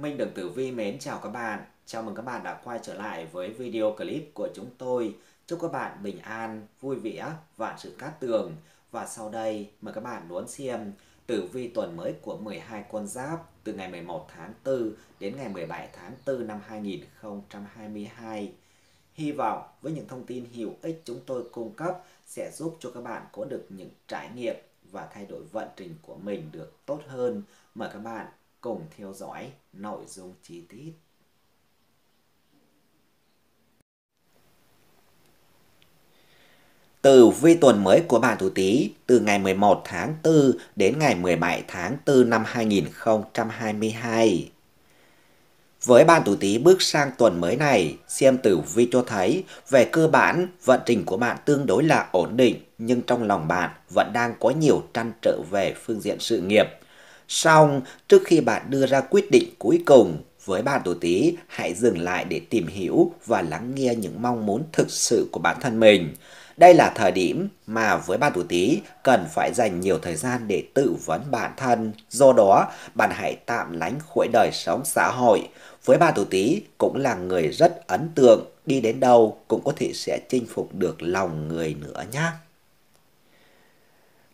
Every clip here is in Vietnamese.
Minh Đường Tử Vi mến chào các bạn. Chào mừng các bạn đã quay trở lại với video clip của chúng tôi. Chúc các bạn bình an, vui vẻ, vạn sự cát tường. Và sau đây, mời các bạn đón xem tử vi tuần mới của 12 con giáp từ ngày 11 tháng 4 đến ngày 17 tháng 4 năm 2022. Hy vọng với những thông tin hữu ích chúng tôi cung cấp sẽ giúp cho các bạn có được những trải nghiệm và thay đổi vận trình của mình được tốt hơn. Mời các bạn cùng theo dõi nội dung chi tiết. Tử vi tuần mới của bạn thủ Tý từ ngày 11 tháng 4 đến ngày 17 tháng 4 năm 2022. Với bạn thủ Tý bước sang tuần mới này, xem tử vi cho thấy về cơ bản vận trình của bạn tương đối là ổn định nhưng trong lòng bạn vẫn đang có nhiều trăn trở về phương diện sự nghiệp Xong, trước khi bạn đưa ra quyết định cuối cùng với bạn tuổi Tý, hãy dừng lại để tìm hiểu và lắng nghe những mong muốn thực sự của bản thân mình. Đây là thời điểm mà với bạn tuổi Tý cần phải dành nhiều thời gian để tự vấn bản thân. Do đó, bạn hãy tạm lánh khỏi đời sống xã hội. Với bạn tuổi Tý cũng là người rất ấn tượng, đi đến đâu cũng có thể sẽ chinh phục được lòng người nữa nhé.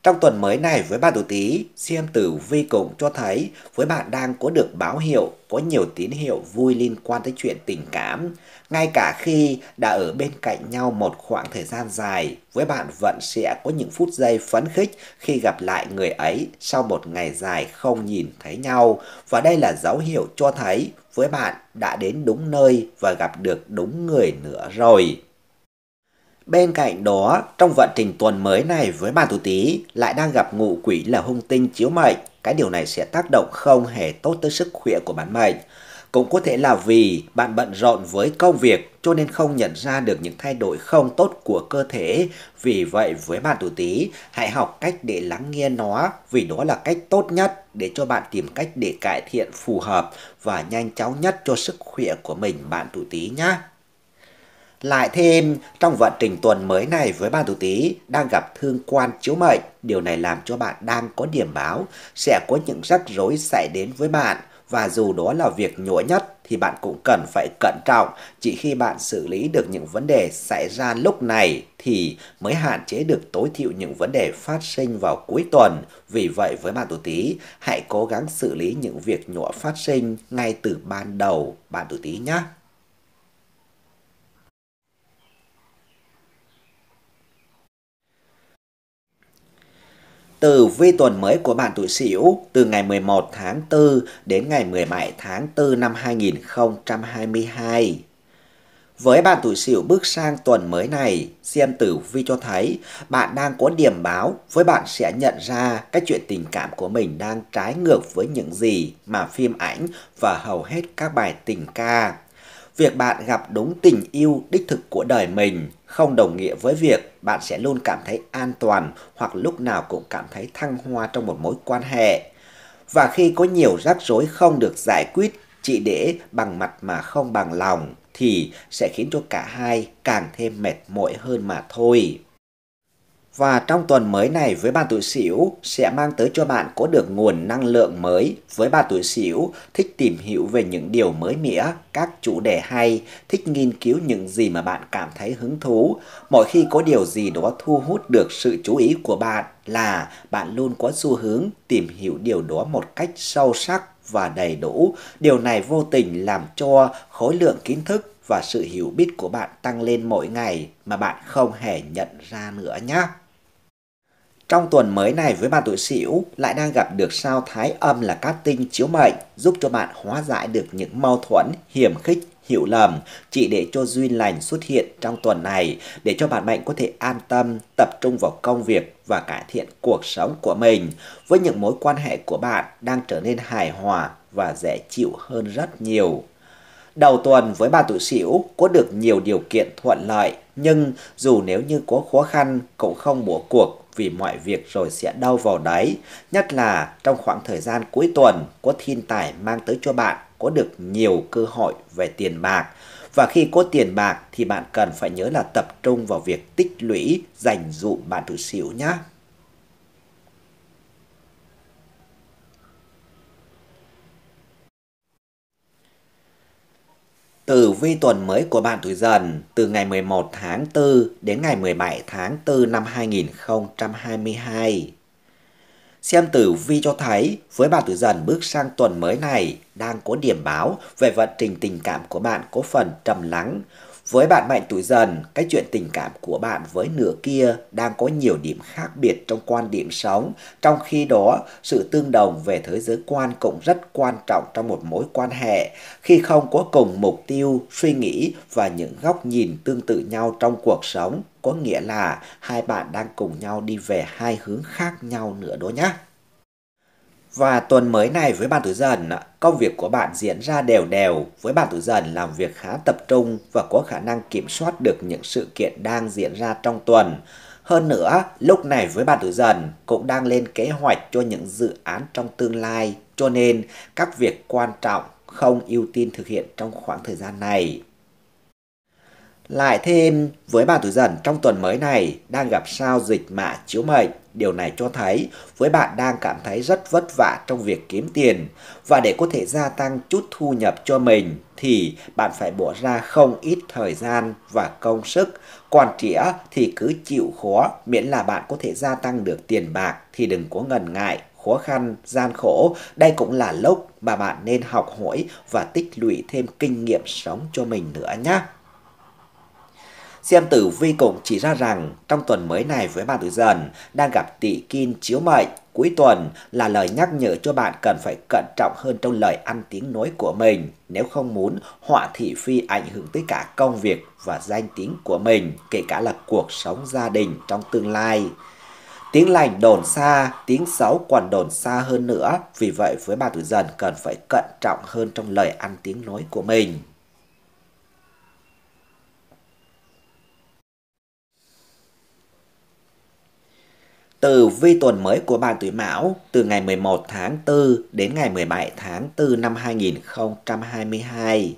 Trong tuần mới này với bạn tuổi Tý, xem tử vi cùng cho thấy với bạn đang có được báo hiệu, có nhiều tín hiệu vui liên quan tới chuyện tình cảm. Ngay cả khi đã ở bên cạnh nhau một khoảng thời gian dài, với bạn vẫn sẽ có những phút giây phấn khích khi gặp lại người ấy sau một ngày dài không nhìn thấy nhau. Và đây là dấu hiệu cho thấy với bạn đã đến đúng nơi và gặp được đúng người nữa rồi. Bên cạnh đó, trong vận trình tuần mới này với bạn tuổi Tý lại đang gặp ngụ quỷ là hung tinh chiếu mệnh. Cái điều này sẽ tác động không hề tốt tới sức khỏe của bạn mệnh. Cũng có thể là vì bạn bận rộn với công việc cho nên không nhận ra được những thay đổi không tốt của cơ thể. Vì vậy với bạn tuổi Tý hãy học cách để lắng nghe nó vì đó là cách tốt nhất để cho bạn tìm cách để cải thiện phù hợp và nhanh chóng nhất cho sức khỏe của mình bạn tuổi Tý nhé. Lại thêm, trong vận trình tuần mới này với bạn tuổi tí đang gặp thương quan chiếu mệnh, điều này làm cho bạn đang có điểm báo, sẽ có những rắc rối xảy đến với bạn. Và dù đó là việc nhỏ nhất thì bạn cũng cần phải cẩn trọng, chỉ khi bạn xử lý được những vấn đề xảy ra lúc này thì mới hạn chế được tối thiểu những vấn đề phát sinh vào cuối tuần. Vì vậy với bạn tuổi Tý, hãy cố gắng xử lý những việc nhỏ phát sinh ngay từ ban đầu bạn tuổi Tý nhé. Tử vi tuần mới của bạn tuổi Sửu từ ngày 11 tháng 4 đến ngày 17 tháng 4 năm 2022. Với bạn tuổi Sửu bước sang tuần mới này, xem tử vi cho thấy bạn đang có điểm báo với bạn sẽ nhận ra cái chuyện tình cảm của mình đang trái ngược với những gì mà phim ảnh và hầu hết các bài tình ca. Việc bạn gặp đúng tình yêu đích thực của đời mình không đồng nghĩa với việc bạn sẽ luôn cảm thấy an toàn hoặc lúc nào cũng cảm thấy thăng hoa trong một mối quan hệ. Và khi có nhiều rắc rối không được giải quyết chỉ để bằng mặt mà không bằng lòng thì sẽ khiến cho cả hai càng thêm mệt mỏi hơn mà thôi. Và trong tuần mới này với bạn tuổi Sửu sẽ mang tới cho bạn có được nguồn năng lượng mới. Với bạn tuổi Sửu thích tìm hiểu về những điều mới mẻ, các chủ đề hay, thích nghiên cứu những gì mà bạn cảm thấy hứng thú. Mỗi khi có điều gì đó thu hút được sự chú ý của bạn là bạn luôn có xu hướng tìm hiểu điều đó một cách sâu sắc và đầy đủ. Điều này vô tình làm cho khối lượng kiến thức và sự hiểu biết của bạn tăng lên mỗi ngày mà bạn không hề nhận ra nữa nhé. Trong tuần mới này với bạn tuổi Sửu lại đang gặp được sao thái âm là cát tinh chiếu mệnh, giúp cho bạn hóa giải được những mâu thuẫn, hiểm khích, hiểu lầm, chỉ để cho duyên lành xuất hiện trong tuần này để cho bạn mệnh có thể an tâm tập trung vào công việc và cải thiện cuộc sống của mình với những mối quan hệ của bạn đang trở nên hài hòa và dễ chịu hơn rất nhiều. Đầu tuần với bà tuổi Sửu có được nhiều điều kiện thuận lợi nhưng dù nếu như có khó khăn cũng không bỏ cuộc vì mọi việc rồi sẽ đau vào đấy, nhất là trong khoảng thời gian cuối tuần có thiên tài mang tới cho bạn có được nhiều cơ hội về tiền bạc. Và khi có tiền bạc thì bạn cần phải nhớ là tập trung vào việc tích lũy, dành dụ bạn tự xỉu nhé. Tử vi tuần mới của bạn tuổi dần từ ngày 11 tháng 4 đến ngày 17 tháng 4 năm 2022. Xem tử vi cho thấy với bạn tuổi dần bước sang tuần mới này đang có điểm báo về vận trình tình cảm của bạn có phần trầm lắng, với bạn Mạnh tuổi dần, cái chuyện tình cảm của bạn với nửa kia đang có nhiều điểm khác biệt trong quan điểm sống, trong khi đó sự tương đồng về thế giới quan cũng rất quan trọng trong một mối quan hệ. Khi không có cùng mục tiêu, suy nghĩ và những góc nhìn tương tự nhau trong cuộc sống, có nghĩa là hai bạn đang cùng nhau đi về hai hướng khác nhau nữa đó nhé. Và tuần mới này với bạn tuổi dần, công việc của bạn diễn ra đều đều, với bạn tuổi dần làm việc khá tập trung và có khả năng kiểm soát được những sự kiện đang diễn ra trong tuần. Hơn nữa, lúc này với bạn tuổi dần cũng đang lên kế hoạch cho những dự án trong tương lai, cho nên các việc quan trọng không ưu tiên thực hiện trong khoảng thời gian này. Lại thêm với bạn tuổi dần trong tuần mới này đang gặp sao dịch mạ chiếu mệnh. Điều này cho thấy với bạn đang cảm thấy rất vất vả trong việc kiếm tiền và để có thể gia tăng chút thu nhập cho mình thì bạn phải bỏ ra không ít thời gian và công sức. Còn trẻ thì cứ chịu khó miễn là bạn có thể gia tăng được tiền bạc thì đừng có ngần ngại khó khăn, gian khổ, đây cũng là lúc mà bạn nên học hỏi và tích lũy thêm kinh nghiệm sống cho mình nữa nhé. Xem tử vi cũng chỉ ra rằng trong tuần mới này với bạn tuổi dần đang gặp tỵ kim chiếu mệnh cuối tuần là lời nhắc nhở cho bạn cần phải cẩn trọng hơn trong lời ăn tiếng nói của mình nếu không muốn họa thị phi ảnh hưởng tới cả công việc và danh tiếng của mình kể cả là cuộc sống gia đình trong tương lai. Tiếng lành đồn xa, tiếng xấu còn đồn xa hơn nữa, vì vậy với bà tuổi dần cần phải cẩn trọng hơn trong lời ăn tiếng nói của mình. Từ vi tuần mới của bạn tuổi Mão từ ngày 11 tháng 4 đến ngày 17 tháng 4 năm 2022.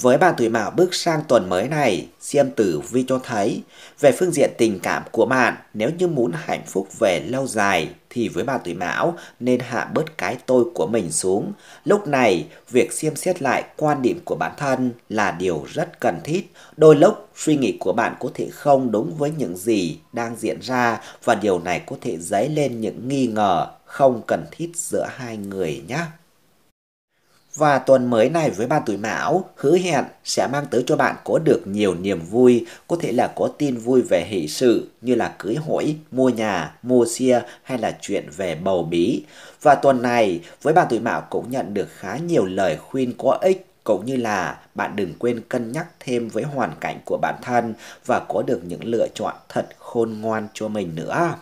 Với bạn tuổi mão bước sang tuần mới này, Diêm Tử Vi cho thấy về phương diện tình cảm của bạn, nếu như muốn hạnh phúc về lâu dài thì với bạn tuổi mão nên hạ bớt cái tôi của mình xuống. Lúc này, việc xem xét lại quan điểm của bản thân là điều rất cần thiết. Đôi lúc, suy nghĩ của bạn có thể không đúng với những gì đang diễn ra và điều này có thể dấy lên những nghi ngờ không cần thiết giữa hai người nhé. Và tuần mới này với ban tuổi mão hứa hẹn sẽ mang tới cho bạn có được nhiều niềm vui, có thể là có tin vui về hỷ sự như là cưới hỏi, mua nhà, mua xe hay là chuyện về bầu bí. Và tuần này với bạn tuổi mão cũng nhận được khá nhiều lời khuyên có ích cũng như là bạn đừng quên cân nhắc thêm với hoàn cảnh của bản thân và có được những lựa chọn thật khôn ngoan cho mình nữa.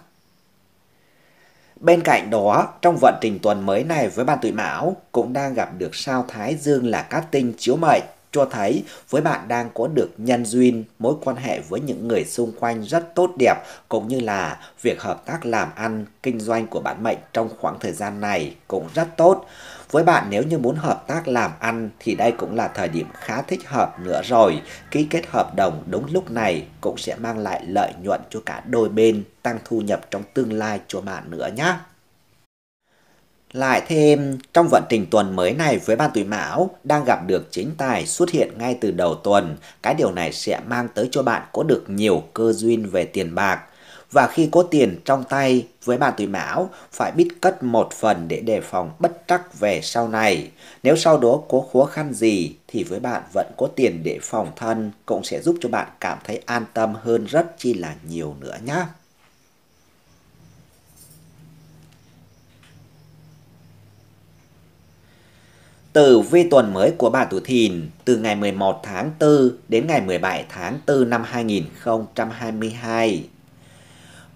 Bên cạnh đó, trong vận trình tuần mới này với ban tuổi Mão cũng đang gặp được sao Thái Dương là cát tinh chiếu mệnh cho thấy với bạn đang có được nhân duyên, mối quan hệ với những người xung quanh rất tốt đẹp cũng như là việc hợp tác làm ăn, kinh doanh của bạn mệnh trong khoảng thời gian này cũng rất tốt. Với bạn nếu như muốn hợp tác làm ăn thì đây cũng là thời điểm khá thích hợp nữa rồi. Ký kết hợp đồng đúng lúc này cũng sẽ mang lại lợi nhuận cho cả đôi bên, tăng thu nhập trong tương lai cho bạn nữa nhé. Lại thêm, trong vận trình tuần mới này với ban tuổi mão đang gặp được chính tài xuất hiện ngay từ đầu tuần, cái điều này sẽ mang tới cho bạn có được nhiều cơ duyên về tiền bạc. Và khi có tiền trong tay với bạn tuổi mão, phải biết cất một phần để đề phòng bất trắc về sau này. Nếu sau đó có khó khăn gì thì với bạn vẫn có tiền để phòng thân cũng sẽ giúp cho bạn cảm thấy an tâm hơn rất chi là nhiều nữa nhé. Tử vi tuần mới của bà Tuổi Thìn từ ngày 11 tháng 4 đến ngày 17 tháng 4 năm 2022.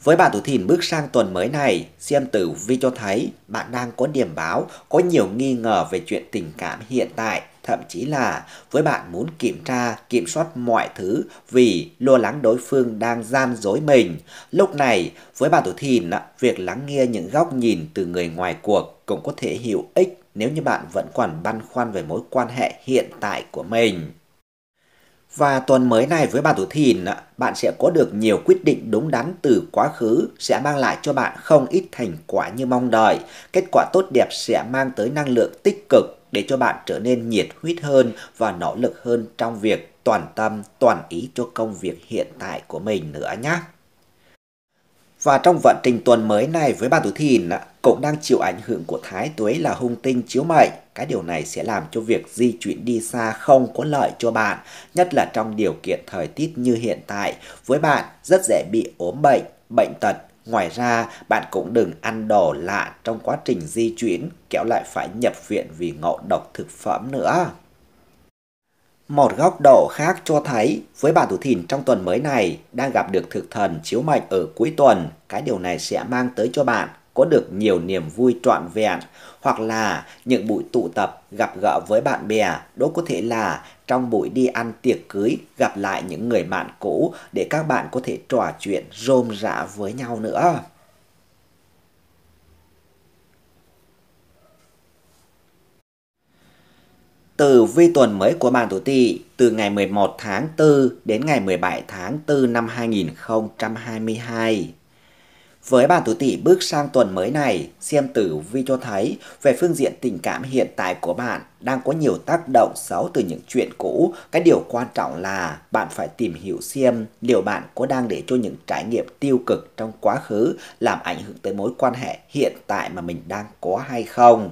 Với bà Tuổi Thìn bước sang tuần mới này, xem tử vi cho thấy bạn đang có điểm báo, có nhiều nghi ngờ về chuyện tình cảm hiện tại, thậm chí là với bạn muốn kiểm tra, kiểm soát mọi thứ vì lo lắng đối phương đang gian dối mình. Lúc này, với bà Tuổi Thìn, việc lắng nghe những góc nhìn từ người ngoài cuộc cũng có thể hữu ích nếu như bạn vẫn còn băn khoăn về mối quan hệ hiện tại của mình. Và tuần mới này với bạn tuổi thìn, bạn sẽ có được nhiều quyết định đúng đắn từ quá khứ sẽ mang lại cho bạn không ít thành quả như mong đợi. Kết quả tốt đẹp sẽ mang tới năng lượng tích cực để cho bạn trở nên nhiệt huyết hơn và nỗ lực hơn trong việc toàn tâm, toàn ý cho công việc hiện tại của mình nữa nhé. Và trong vận trình tuần mới này với bạn tuổi Thìn cũng đang chịu ảnh hưởng của Thái Tuế là hung tinh chiếu mệnh. Cái điều này sẽ làm cho việc di chuyển đi xa không có lợi cho bạn, nhất là trong điều kiện thời tiết như hiện tại. Với bạn rất dễ bị ốm bệnh, bệnh tật, Ngoài ra, bạn cũng đừng ăn đồ lạ trong quá trình di chuyển, kéo lại phải nhập viện vì ngộ độc thực phẩm nữa. Một góc độ khác cho thấy, với bạn tuổi Thìn trong tuần mới này, đang gặp được thực thần chiếu mệnh ở cuối tuần, cái điều này sẽ mang tới cho bạn có được nhiều niềm vui trọn vẹn hoặc là những buổi tụ tập gặp gỡ với bạn bè đó có thể là trong buổi đi ăn tiệc cưới gặp lại những người bạn cũ để các bạn có thể trò chuyện rôm rã với nhau nữa Từ vi tuần mới của bạn tuổi tỵ từ ngày 11 tháng 4 đến ngày 17 tháng 4 năm 2022. Với bạn tuổi tỷ bước sang tuần mới này, xem tử vi cho thấy về phương diện tình cảm hiện tại của bạn đang có nhiều tác động xấu từ những chuyện cũ. Cái điều quan trọng là bạn phải tìm hiểu xem liệu bạn có đang để cho những trải nghiệm tiêu cực trong quá khứ làm ảnh hưởng tới mối quan hệ hiện tại mà mình đang có hay không.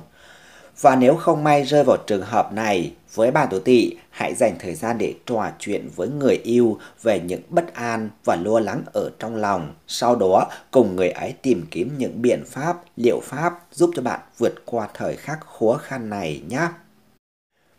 Và nếu không may rơi vào trường hợp này, với bạn tuổi tỵ hãy dành thời gian để trò chuyện với người yêu về những bất an và lo lắng ở trong lòng. Sau đó, cùng người ấy tìm kiếm những biện pháp, liệu pháp giúp cho bạn vượt qua thời khắc khó khăn này nhé.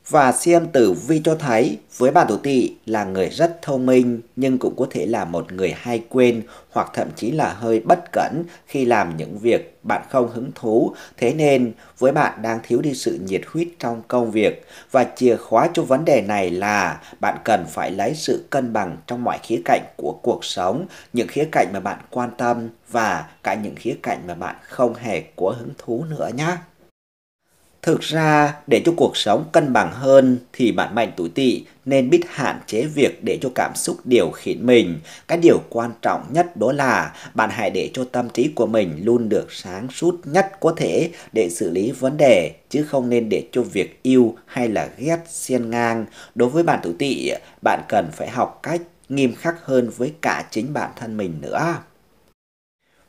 Và xem tử vi cho thấy với bà tuổi tỵ là người rất thông minh nhưng cũng có thể là một người hay quên hoặc thậm chí là hơi bất cẩn khi làm những việc bạn không hứng thú. Thế nên với bạn đang thiếu đi sự nhiệt huyết trong công việc và chìa khóa cho vấn đề này là bạn cần phải lấy sự cân bằng trong mọi khía cạnh của cuộc sống, những khía cạnh mà bạn quan tâm và cả những khía cạnh mà bạn không hề có hứng thú nữa nhé. Thực ra, để cho cuộc sống cân bằng hơn thì bạn mạnh tuổi tỵ nên biết hạn chế việc để cho cảm xúc điều khiển mình. Cái điều quan trọng nhất đó là bạn hãy để cho tâm trí của mình luôn được sáng suốt nhất có thể để xử lý vấn đề, chứ không nên để cho việc yêu hay là ghét xen ngang. Đối với bạn tuổi tỵ, bạn cần phải học cách nghiêm khắc hơn với cả chính bản thân mình nữa.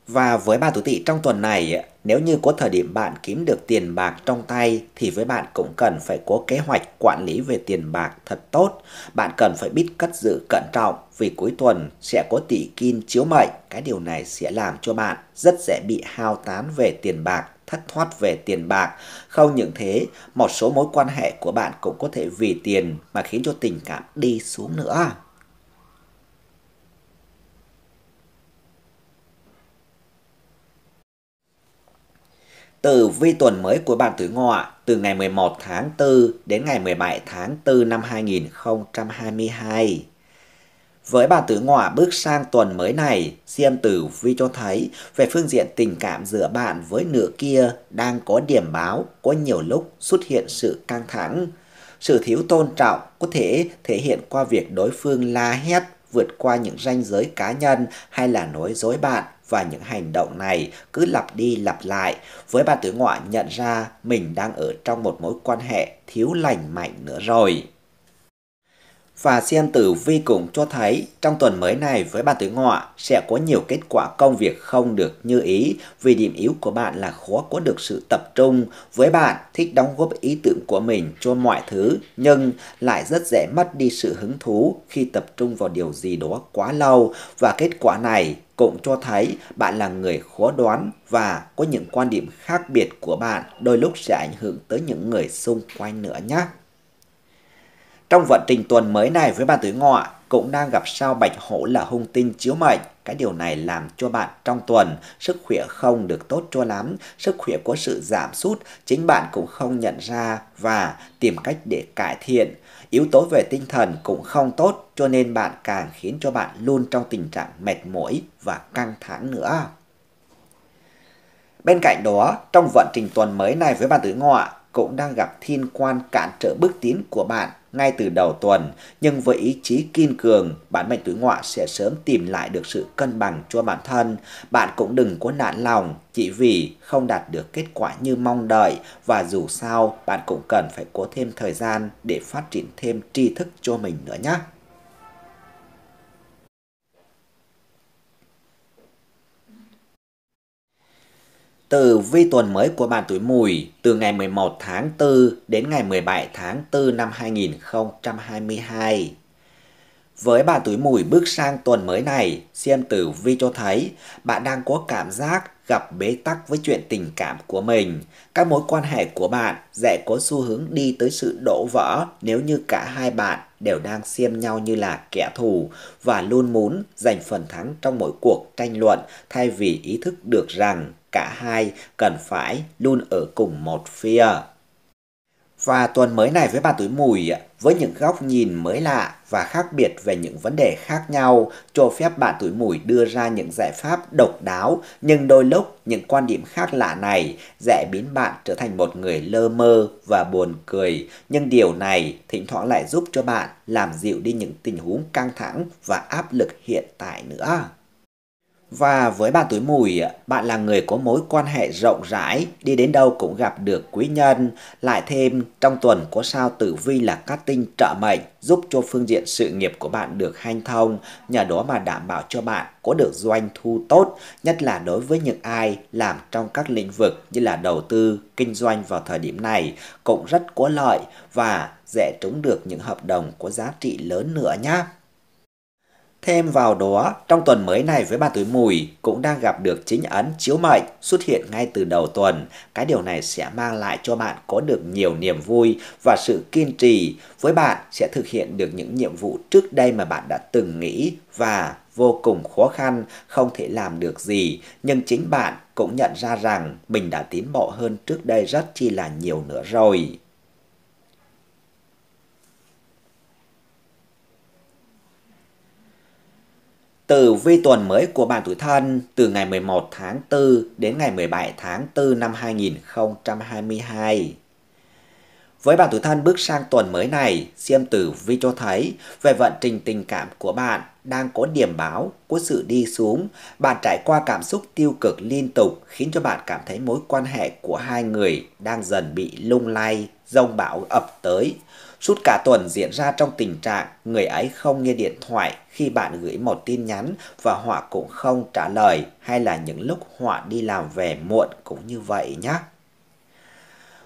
Và với bạn tuổi tỵ trong tuần này, nếu như có thời điểm bạn kiếm được tiền bạc trong tay thì với bạn cũng cần phải có kế hoạch quản lý về tiền bạc thật tốt. Bạn cần phải biết cất giữ cẩn trọng vì cuối tuần sẽ có tỷ kim chiếu mệnh. Cái điều này sẽ làm cho bạn rất dễ bị hao tán về tiền bạc thất thoát về tiền bạc. Không những thế, một số mối quan hệ của bạn cũng có thể vì tiền mà khiến cho tình cảm đi xuống nữa. Tử vi tuần mới của bạn tuổi ngọ từ ngày 11 tháng 4 đến ngày 17 tháng 4 năm 2022. Với bạn tuổi ngọ bước sang tuần mới này, xem tử vi cho thấy về phương diện tình cảm giữa bạn với nửa kia đang có điểm báo, có nhiều lúc xuất hiện sự căng thẳng. Sự thiếu tôn trọng có thể thể hiện qua việc đối phương la hét vượt qua những ranh giới cá nhân hay là nói dối bạn và những hành động này cứ lặp đi lặp lại với bà tứ ngoại nhận ra mình đang ở trong một mối quan hệ thiếu lành mạnh nữa rồi và xem tử vi cũng cho thấy trong tuần mới này với bạn tuổi ngọ sẽ có nhiều kết quả công việc không được như ý vì điểm yếu của bạn là khó có được sự tập trung. Với bạn thích đóng góp ý tưởng của mình cho mọi thứ nhưng lại rất dễ mất đi sự hứng thú khi tập trung vào điều gì đó quá lâu và kết quả này cũng cho thấy bạn là người khó đoán và có những quan điểm khác biệt của bạn đôi lúc sẽ ảnh hưởng tới những người xung quanh nữa nhé. Trong vận trình tuần mới này với bạn tuổi ngọ cũng đang gặp sao bạch hổ là hung tinh chiếu mệnh. Cái điều này làm cho bạn trong tuần sức khỏe không được tốt cho lắm, sức khỏe có sự giảm sút, chính bạn cũng không nhận ra và tìm cách để cải thiện. Yếu tố về tinh thần cũng không tốt cho nên bạn càng khiến cho bạn luôn trong tình trạng mệt mỏi và căng thẳng nữa. Bên cạnh đó, trong vận trình tuần mới này với bạn tử ngọ, cũng đang gặp thiên quan cản trở bước tiến của bạn ngay từ đầu tuần, nhưng với ý chí kiên cường, bản mệnh tuổi ngọ sẽ sớm tìm lại được sự cân bằng cho bản thân. Bạn cũng đừng có nản lòng chỉ vì không đạt được kết quả như mong đợi và dù sao bạn cũng cần phải có thêm thời gian để phát triển thêm tri thức cho mình nữa nhé. tử vi tuần mới của bạn tuổi mùi từ ngày 11 tháng 4 đến ngày 17 tháng 4 năm 2022. Với bạn tuổi mùi bước sang tuần mới này, xem tử vi cho thấy bạn đang có cảm giác gặp bế tắc với chuyện tình cảm của mình. Các mối quan hệ của bạn sẽ có xu hướng đi tới sự đổ vỡ nếu như cả hai bạn đều đang xem nhau như là kẻ thù và luôn muốn giành phần thắng trong mỗi cuộc tranh luận thay vì ý thức được rằng cả hai cần phải luôn ở cùng một phía. Và tuần mới này với bà túi mùi, với những góc nhìn mới lạ và khác biệt về những vấn đề khác nhau, cho phép bạn tuổi mùi đưa ra những giải pháp độc đáo, nhưng đôi lúc những quan điểm khác lạ này dễ biến bạn trở thành một người lơ mơ và buồn cười, nhưng điều này thỉnh thoảng lại giúp cho bạn làm dịu đi những tình huống căng thẳng và áp lực hiện tại nữa. Và với bà túi mùi, bạn là người có mối quan hệ rộng rãi, đi đến đâu cũng gặp được quý nhân. Lại thêm, trong tuần có sao tử vi là cát tinh trợ mệnh, giúp cho phương diện sự nghiệp của bạn được hanh thông, nhờ đó mà đảm bảo cho bạn có được doanh thu tốt, nhất là đối với những ai làm trong các lĩnh vực như là đầu tư, kinh doanh vào thời điểm này cũng rất có lợi và dễ trúng được những hợp đồng có giá trị lớn nữa nhé. Thêm vào đó, trong tuần mới này với bà tuổi mùi cũng đang gặp được chính ấn chiếu mệnh xuất hiện ngay từ đầu tuần. Cái điều này sẽ mang lại cho bạn có được nhiều niềm vui và sự kiên trì. Với bạn sẽ thực hiện được những nhiệm vụ trước đây mà bạn đã từng nghĩ và vô cùng khó khăn, không thể làm được gì. Nhưng chính bạn cũng nhận ra rằng mình đã tiến bộ hơn trước đây rất chi là nhiều nữa rồi. Tử vi tuần mới của bạn tuổi thân từ ngày 11 tháng 4 đến ngày 17 tháng 4 năm 2022. Với bạn tuổi thân bước sang tuần mới này, xem tử vi cho thấy về vận trình tình cảm của bạn đang có điểm báo của sự đi xuống. Bạn trải qua cảm xúc tiêu cực liên tục khiến cho bạn cảm thấy mối quan hệ của hai người đang dần bị lung lay, rông bão ập tới. Suốt cả tuần diễn ra trong tình trạng người ấy không nghe điện thoại khi bạn gửi một tin nhắn và họ cũng không trả lời hay là những lúc họ đi làm về muộn cũng như vậy nhé.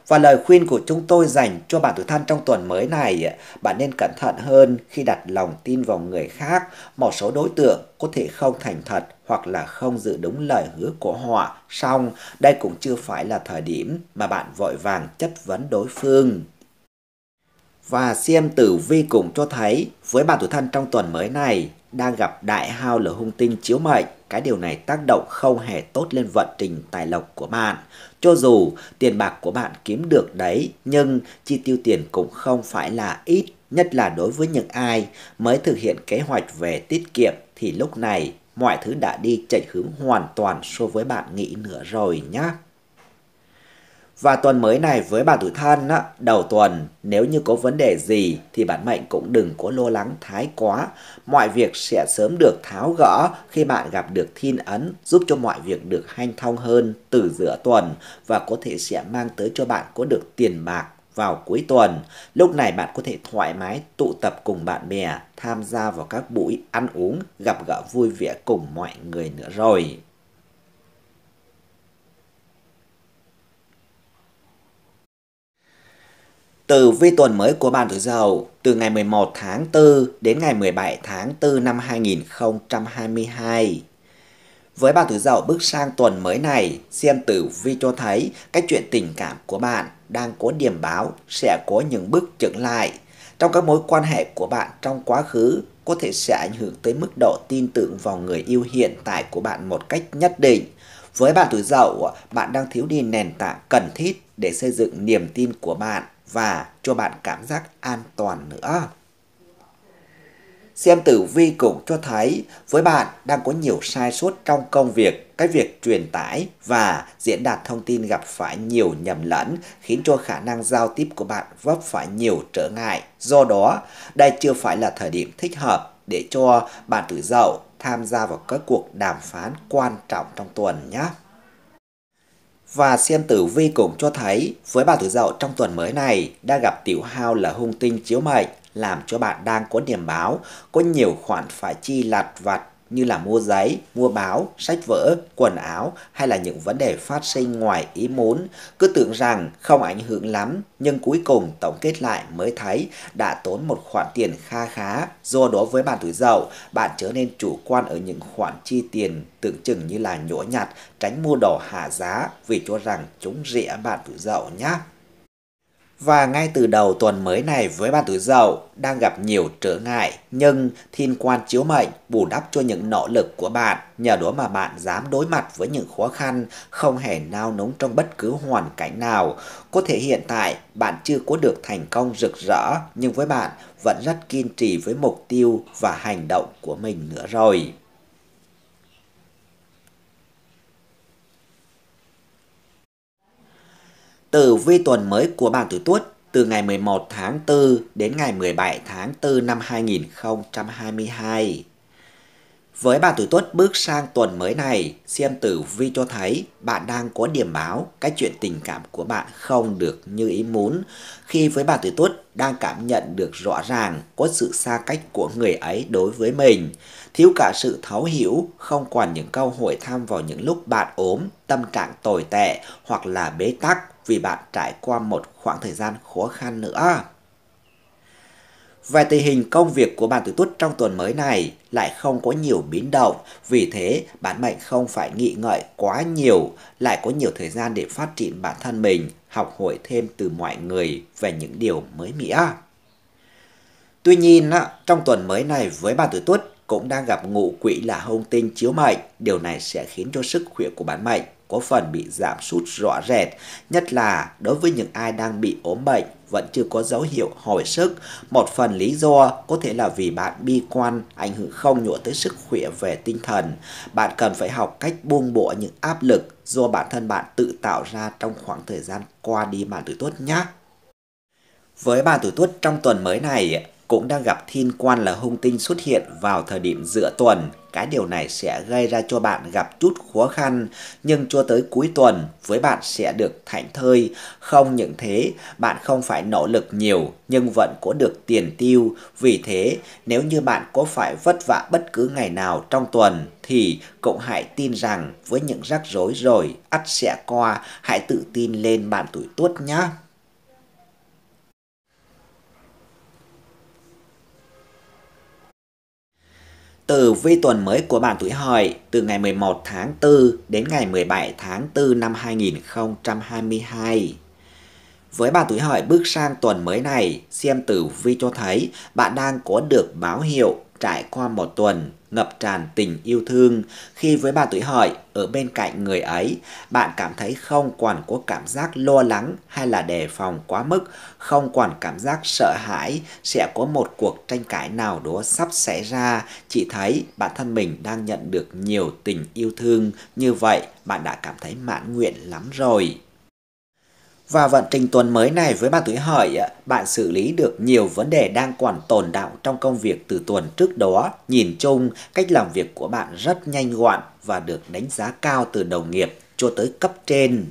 Và lời khuyên của chúng tôi dành cho bạn tuổi thân trong tuần mới này, bạn nên cẩn thận hơn khi đặt lòng tin vào người khác. Một số đối tượng có thể không thành thật hoặc là không giữ đúng lời hứa của họ. Xong, đây cũng chưa phải là thời điểm mà bạn vội vàng chất vấn đối phương. Và xem tử vi cũng cho thấy với bạn tuổi thân trong tuần mới này đang gặp đại hao lửa hung tinh chiếu mệnh. Cái điều này tác động không hề tốt lên vận trình tài lộc của bạn. Cho dù tiền bạc của bạn kiếm được đấy nhưng chi tiêu tiền cũng không phải là ít. Nhất là đối với những ai mới thực hiện kế hoạch về tiết kiệm thì lúc này mọi thứ đã đi chạy hướng hoàn toàn so với bạn nghĩ nữa rồi nhé. Và tuần mới này với bà tuổi thân á, đầu tuần nếu như có vấn đề gì thì bản mệnh cũng đừng có lo lắng thái quá. Mọi việc sẽ sớm được tháo gỡ khi bạn gặp được thiên ấn giúp cho mọi việc được hanh thông hơn từ giữa tuần và có thể sẽ mang tới cho bạn có được tiền bạc vào cuối tuần. Lúc này bạn có thể thoải mái tụ tập cùng bạn bè, tham gia vào các buổi ăn uống, gặp gỡ vui vẻ cùng mọi người nữa rồi. từ vi tuần mới của bạn tuổi Dậu từ ngày 11 tháng 4 đến ngày 17 tháng 4 năm 2022. Với bạn tuổi Dậu bước sang tuần mới này, xem tử vi cho thấy cái chuyện tình cảm của bạn đang có điểm báo sẽ có những bước chững lại. Trong các mối quan hệ của bạn trong quá khứ có thể sẽ ảnh hưởng tới mức độ tin tưởng vào người yêu hiện tại của bạn một cách nhất định. Với bạn tuổi Dậu, bạn đang thiếu đi nền tảng cần thiết để xây dựng niềm tin của bạn và cho bạn cảm giác an toàn nữa. Xem tử vi cũng cho thấy với bạn đang có nhiều sai sót trong công việc, cái việc truyền tải và diễn đạt thông tin gặp phải nhiều nhầm lẫn khiến cho khả năng giao tiếp của bạn vấp phải nhiều trở ngại. Do đó, đây chưa phải là thời điểm thích hợp để cho bạn tự dậu tham gia vào các cuộc đàm phán quan trọng trong tuần nhé. Và xem tử vi cũng cho thấy với bà tuổi dậu trong tuần mới này đã gặp tiểu hao là hung tinh chiếu mệnh làm cho bạn đang có điểm báo, có nhiều khoản phải chi lặt vặt như là mua giấy, mua báo, sách vở, quần áo hay là những vấn đề phát sinh ngoài ý muốn. Cứ tưởng rằng không ảnh hưởng lắm, nhưng cuối cùng tổng kết lại mới thấy đã tốn một khoản tiền kha khá. Do đối với bạn tuổi dậu, bạn trở nên chủ quan ở những khoản chi tiền tưởng chừng như là nhỗ nhặt, tránh mua đồ hạ giá vì cho rằng chúng rẻ bạn tuổi dậu nhé. Và ngay từ đầu tuần mới này với bạn tuổi dậu đang gặp nhiều trở ngại, nhưng thiên quan chiếu mệnh bù đắp cho những nỗ lực của bạn, nhờ đó mà bạn dám đối mặt với những khó khăn, không hề nao núng trong bất cứ hoàn cảnh nào. Có thể hiện tại bạn chưa có được thành công rực rỡ, nhưng với bạn vẫn rất kiên trì với mục tiêu và hành động của mình nữa rồi. Tử vi tuần mới của bạn tuổi Tuất từ ngày 11 tháng 4 đến ngày 17 tháng 4 năm 2022. Với bạn tuổi Tuất bước sang tuần mới này, xem tử vi cho thấy bạn đang có điểm báo cái chuyện tình cảm của bạn không được như ý muốn. Khi với bạn tuổi Tuất đang cảm nhận được rõ ràng có sự xa cách của người ấy đối với mình thiếu cả sự thấu hiểu, không quản những câu hỏi thăm vào những lúc bạn ốm, tâm trạng tồi tệ hoặc là bế tắc vì bạn trải qua một khoảng thời gian khó khăn nữa. Về tình hình công việc của bạn tuổi tuất trong tuần mới này lại không có nhiều biến động, vì thế bạn mệnh không phải nghĩ ngợi quá nhiều, lại có nhiều thời gian để phát triển bản thân mình, học hỏi thêm từ mọi người về những điều mới mẻ. Tuy nhiên, trong tuần mới này với bạn tuổi tuất, cũng đang gặp ngũ quỹ là hung tinh chiếu mệnh. Điều này sẽ khiến cho sức khỏe của bản mệnh có phần bị giảm sút rõ rệt, nhất là đối với những ai đang bị ốm bệnh vẫn chưa có dấu hiệu hồi sức. Một phần lý do có thể là vì bạn bi quan, ảnh hưởng không nhỏ tới sức khỏe về tinh thần. Bạn cần phải học cách buông bỏ những áp lực do bản thân bạn tự tạo ra trong khoảng thời gian qua đi mà tuổi tốt nhé. Với bạn tuổi tốt trong tuần mới này, cũng đang gặp thiên quan là hung tinh xuất hiện vào thời điểm giữa tuần. Cái điều này sẽ gây ra cho bạn gặp chút khó khăn, nhưng cho tới cuối tuần với bạn sẽ được thảnh thơi. Không những thế, bạn không phải nỗ lực nhiều nhưng vẫn có được tiền tiêu. Vì thế, nếu như bạn có phải vất vả bất cứ ngày nào trong tuần thì cũng hãy tin rằng với những rắc rối rồi, ắt sẽ qua, hãy tự tin lên bạn tuổi tuất nhé. từ vi tuần mới của bạn tuổi hợi từ ngày 11 tháng 4 đến ngày 17 tháng 4 năm 2022. Với bạn tuổi hợi bước sang tuần mới này, xem tử vi cho thấy bạn đang có được báo hiệu trải qua một tuần ngập tràn tình yêu thương khi với bà tuổi hợi ở bên cạnh người ấy bạn cảm thấy không còn có cảm giác lo lắng hay là đề phòng quá mức không còn cảm giác sợ hãi sẽ có một cuộc tranh cãi nào đó sắp xảy ra chỉ thấy bản thân mình đang nhận được nhiều tình yêu thương như vậy bạn đã cảm thấy mãn nguyện lắm rồi và vận trình tuần mới này với bạn tuổi hợi, bạn xử lý được nhiều vấn đề đang còn tồn đọng trong công việc từ tuần trước đó. Nhìn chung, cách làm việc của bạn rất nhanh gọn và được đánh giá cao từ đồng nghiệp cho tới cấp trên.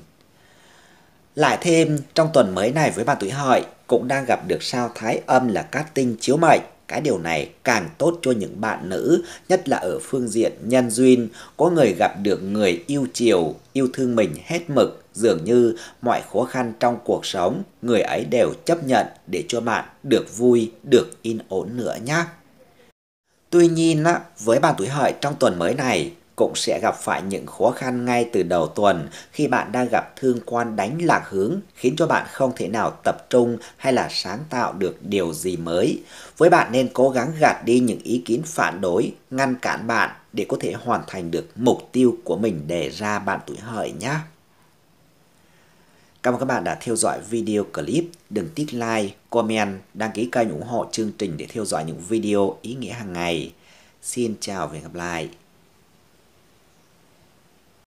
Lại thêm, trong tuần mới này với bạn tuổi hợi cũng đang gặp được sao thái âm là cát tinh chiếu mệnh cái điều này càng tốt cho những bạn nữ, nhất là ở phương diện nhân duyên, có người gặp được người yêu chiều, yêu thương mình hết mực, dường như mọi khó khăn trong cuộc sống, người ấy đều chấp nhận để cho bạn được vui, được yên ổn nữa nhé. Tuy nhiên, với bạn tuổi hợi trong tuần mới này, cũng sẽ gặp phải những khó khăn ngay từ đầu tuần khi bạn đang gặp thương quan đánh lạc hướng khiến cho bạn không thể nào tập trung hay là sáng tạo được điều gì mới. Với bạn nên cố gắng gạt đi những ý kiến phản đối, ngăn cản bạn để có thể hoàn thành được mục tiêu của mình đề ra bạn tuổi hợi nhé. Cảm ơn các bạn đã theo dõi video clip. Đừng tích like, comment, đăng ký kênh ủng hộ chương trình để theo dõi những video ý nghĩa hàng ngày. Xin chào và hẹn gặp lại.